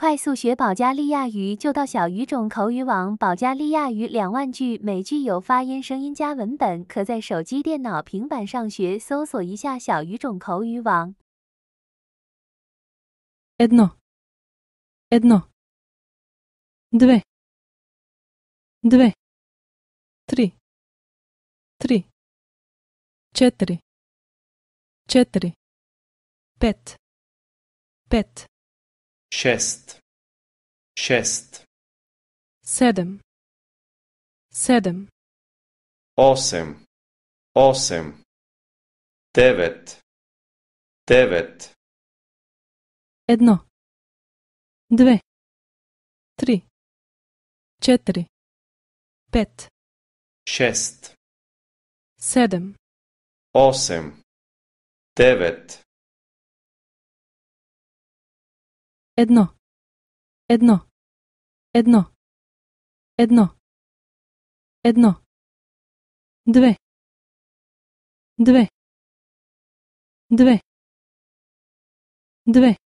快速学保加利亚语就到小语种口语网，保加利亚语两万句，每句有发音、声音加文本，可在手机、电脑、平板上学。搜索一下小语种口语网。едно, едно, две, д в e три, три, ч е т и r и ч е т и r и п e t п e t šest, šest, sedem, sedem, osem, osem, devet, devet, едно, две, три, четири, пет, шест, седем, осем, девет, Едно. Едно. Едно. Едно. Едно. Две. Две. Две. Две.